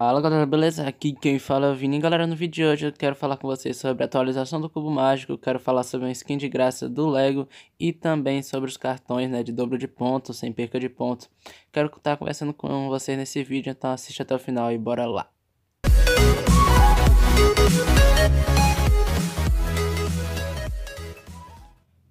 Fala galera, beleza? Aqui quem fala é o Vini. Galera, no vídeo de hoje eu quero falar com vocês sobre a atualização do Cubo Mágico, quero falar sobre uma skin de graça do Lego e também sobre os cartões né, de dobro de ponto, sem perca de ponto. Quero estar conversando com vocês nesse vídeo, então assiste até o final e bora lá! Música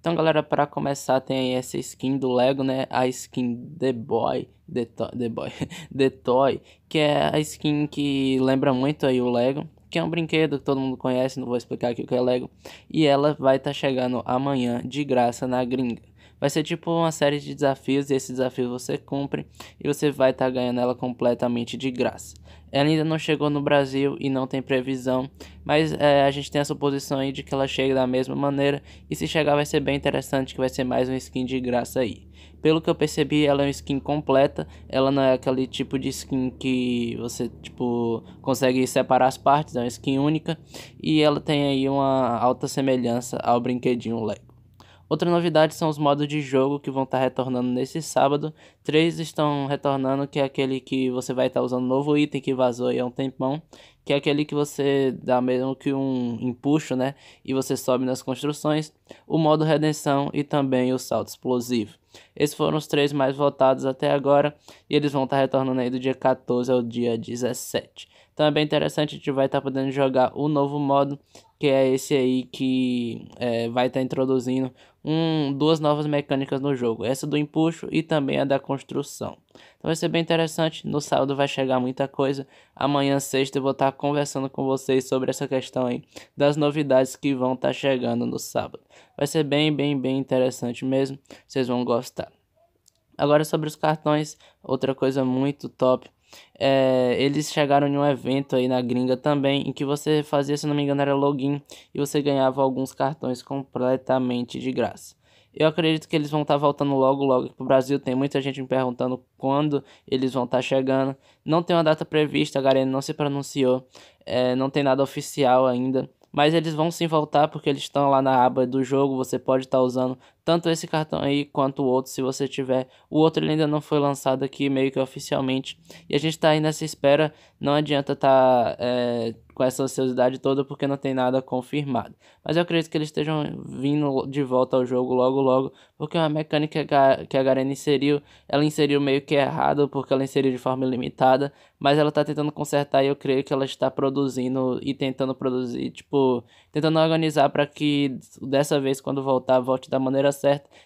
Então, galera, para começar, tem aí essa skin do Lego, né? A skin The Boy, The, to The Boy, The Toy, que é a skin que lembra muito aí o Lego, que é um brinquedo que todo mundo conhece, não vou explicar aqui o que é Lego, e ela vai estar tá chegando amanhã de graça na gringa. Vai ser tipo uma série de desafios e esses desafios você cumpre e você vai estar tá ganhando ela completamente de graça. Ela ainda não chegou no Brasil e não tem previsão, mas é, a gente tem a suposição aí de que ela chegue da mesma maneira e se chegar vai ser bem interessante que vai ser mais um skin de graça aí. Pelo que eu percebi, ela é uma skin completa, ela não é aquele tipo de skin que você tipo consegue separar as partes, é uma skin única e ela tem aí uma alta semelhança ao brinquedinho Lego. Outra novidade são os modos de jogo que vão estar tá retornando nesse sábado. Três estão retornando, que é aquele que você vai estar tá usando um novo item que vazou aí há um tempão que é aquele que você dá mesmo que um empuxo, né? E você sobe nas construções, o modo redenção e também o salto explosivo. Esses foram os três mais votados até agora e eles vão estar tá retornando aí do dia 14 ao dia 17. Também então é interessante, a gente vai estar tá podendo jogar o novo modo, que é esse aí que é, vai estar tá introduzindo um, duas novas mecânicas no jogo. Essa do empuxo e também a da construção. Então vai ser bem interessante. No sábado vai chegar muita coisa. Amanhã, sexta, eu vou estar conversando com vocês sobre essa questão aí das novidades que vão estar chegando no sábado. Vai ser bem, bem, bem interessante mesmo. Vocês vão gostar. Agora sobre os cartões, outra coisa muito top. É, eles chegaram em um evento aí na gringa também, em que você fazia, se não me engano, era login e você ganhava alguns cartões completamente de graça. Eu acredito que eles vão estar tá voltando logo, logo para o Brasil. Tem muita gente me perguntando quando eles vão estar tá chegando. Não tem uma data prevista, a Garena não se pronunciou. É, não tem nada oficial ainda. Mas eles vão sim voltar porque eles estão lá na aba do jogo. Você pode estar tá usando tanto esse cartão aí quanto o outro, se você tiver. O outro ele ainda não foi lançado aqui meio que oficialmente. E a gente tá aí nessa espera, não adianta tá é, com essa ansiosidade toda porque não tem nada confirmado. Mas eu acredito que eles estejam vindo de volta ao jogo logo logo, porque é uma mecânica que a Garen inseriu, ela inseriu meio que errado, porque ela inseriu de forma limitada, mas ela tá tentando consertar e eu creio que ela está produzindo e tentando produzir, tipo, tentando organizar para que dessa vez quando voltar volte da maneira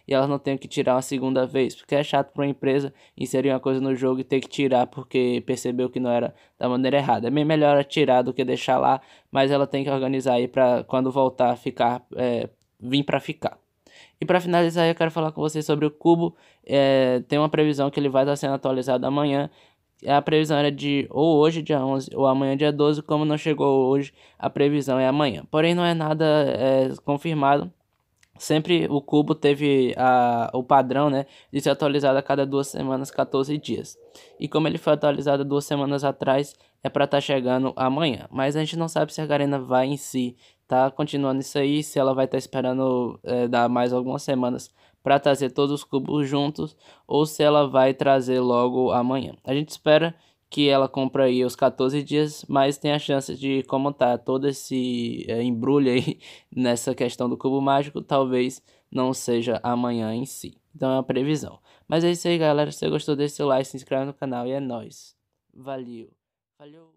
e elas não tenham que tirar uma segunda vez, porque é chato para uma empresa inserir uma coisa no jogo e ter que tirar porque percebeu que não era da maneira errada. É bem melhor tirar do que deixar lá, mas ela tem que organizar aí para quando voltar ficar é, vir para ficar. E para finalizar, eu quero falar com vocês sobre o cubo. É, tem uma previsão que ele vai estar sendo atualizado amanhã a previsão era de ou hoje, dia 11, ou amanhã, dia 12. Como não chegou hoje, a previsão é amanhã. Porém, não é nada é, confirmado. Sempre o cubo teve a, o padrão né, de ser atualizado a cada duas semanas, 14 dias. E como ele foi atualizado duas semanas atrás, é para estar tá chegando amanhã. Mas a gente não sabe se a Garena vai em si tá continuando isso aí, se ela vai estar tá esperando é, dar mais algumas semanas para trazer todos os cubos juntos ou se ela vai trazer logo amanhã. A gente espera que ela compra aí os 14 dias, mas tem a chance de, como tá todo esse é, embrulho aí nessa questão do cubo mágico, talvez não seja amanhã em si. Então é uma previsão. Mas é isso aí, galera. Se você gostou, deixa seu like, se inscreve no canal e é nóis. Valeu. Valeu.